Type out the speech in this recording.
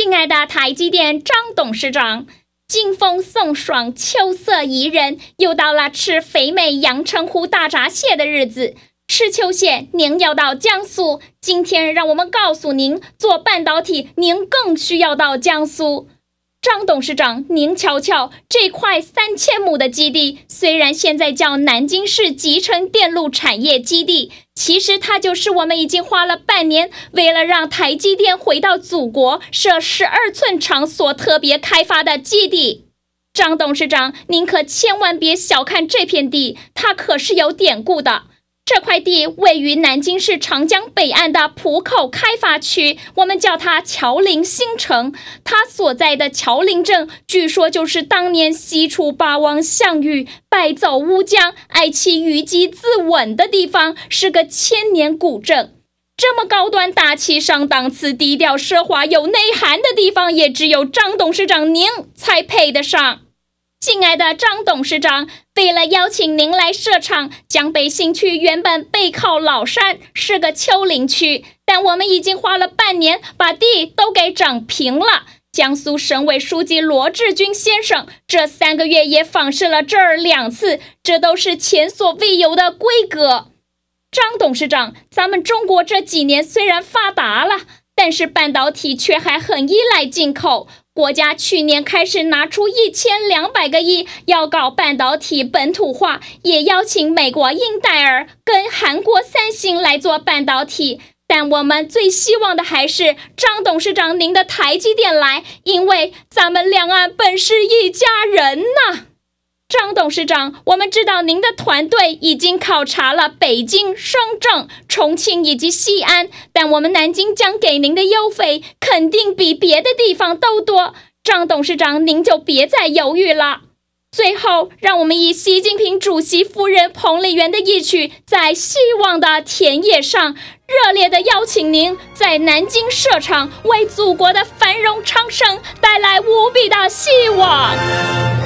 敬爱的台积电张董事长，金风送爽，秋色宜人，又到了吃肥美阳澄湖大闸蟹的日子。吃秋蟹，您要到江苏。今天，让我们告诉您，做半导体，您更需要到江苏。张董事长，您瞧瞧这块三千亩的基地，虽然现在叫南京市集成电路产业基地。其实它就是我们已经花了半年，为了让台积电回到祖国设十二寸厂所特别开发的基地。张董事长，您可千万别小看这片地，它可是有典故的。这块地位于南京市长江北岸的浦口开发区，我们叫它桥林新城。它所在的桥林镇，据说就是当年西楚霸王项羽败走乌江、爱妻虞姬自刎的地方，是个千年古镇。这么高端大气上档次、低调奢华有内涵的地方，也只有张董事长您才配得上。敬爱的张董事长，为了邀请您来设厂，江北新区原本背靠老山，是个丘陵区，但我们已经花了半年把地都给整平了。江苏省委书记罗志军先生这三个月也访视了这儿两次，这都是前所未有的规格。张董事长，咱们中国这几年虽然发达了，但是半导体却还很依赖进口。国家去年开始拿出一千两百个亿要搞半导体本土化，也邀请美国英代尔跟韩国三星来做半导体，但我们最希望的还是张董事长您的台积电来，因为咱们两岸本是一家人呐。张董事长，我们知道您的团队已经考察了北京、深圳、重庆以及西安，但我们南京将给您的优惠肯定比别的地方都多。张董事长，您就别再犹豫了。最后，让我们以习近平主席夫人彭丽媛的一曲《在希望的田野上》，热烈的邀请您在南京设厂，为祖国的繁荣昌盛带来无比的希望。